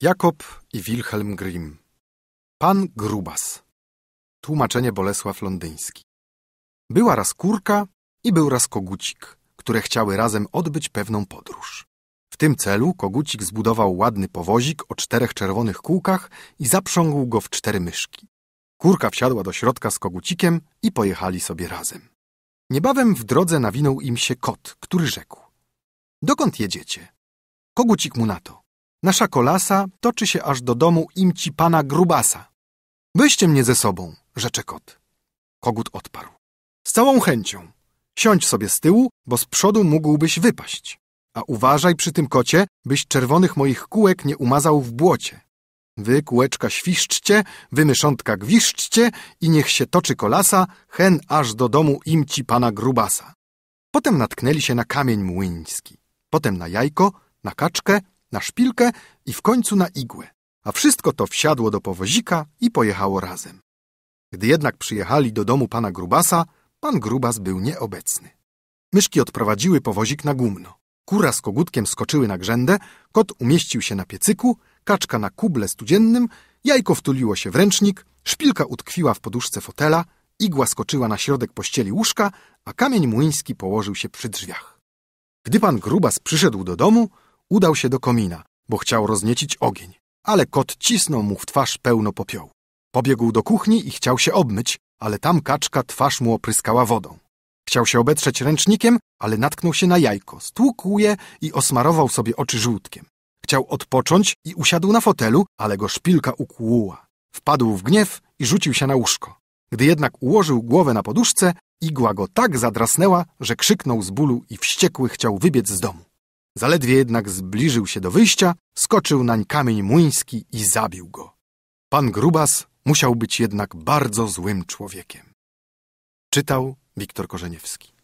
Jakob i Wilhelm Grimm Pan Grubas Tłumaczenie Bolesław Londyński Była raz kurka i był raz kogucik, które chciały razem odbyć pewną podróż. W tym celu kogucik zbudował ładny powozik o czterech czerwonych kółkach i zaprzągł go w cztery myszki. Kurka wsiadła do środka z kogucikiem i pojechali sobie razem. Niebawem w drodze nawinął im się kot, który rzekł Dokąd jedziecie? Kogucik mu na to Nasza kolasa toczy się aż do domu imci pana Grubasa. Byście mnie ze sobą, rzecze kot. Kogut odparł. Z całą chęcią. Siądź sobie z tyłu, bo z przodu mógłbyś wypaść. A uważaj przy tym kocie, byś czerwonych moich kółek nie umazał w błocie. Wy kółeczka świszczcie, wy myszątka gwiszczcie i niech się toczy kolasa, hen aż do domu imci pana Grubasa. Potem natknęli się na kamień młyński, potem na jajko, na kaczkę, na szpilkę i w końcu na igłę, a wszystko to wsiadło do powozika i pojechało razem. Gdy jednak przyjechali do domu pana Grubasa, pan Grubas był nieobecny. Myszki odprowadziły powozik na gumno. Kura z kogutkiem skoczyły na grzędę, kot umieścił się na piecyku, kaczka na kuble studziennym, jajko wtuliło się w ręcznik, szpilka utkwiła w poduszce fotela, igła skoczyła na środek pościeli łóżka, a kamień młyński położył się przy drzwiach. Gdy pan Grubas przyszedł do domu, udał się do komina, bo chciał rozniecić ogień, ale kot cisnął mu w twarz pełno popiołu. Pobiegł do kuchni i chciał się obmyć, ale tam kaczka twarz mu opryskała wodą. Chciał się obetrzeć ręcznikiem, ale natknął się na jajko, stłukł je i osmarował sobie oczy żółtkiem. Chciał odpocząć i usiadł na fotelu, ale go szpilka ukłuła. Wpadł w gniew i rzucił się na łóżko. Gdy jednak ułożył głowę na poduszce, igła go tak zadrasnęła, że krzyknął z bólu i wściekły chciał wybiec z domu. Zaledwie jednak zbliżył się do wyjścia, skoczył nań kamień młyński i zabił go. Pan Grubas musiał być jednak bardzo złym człowiekiem. Czytał Wiktor Korzeniewski.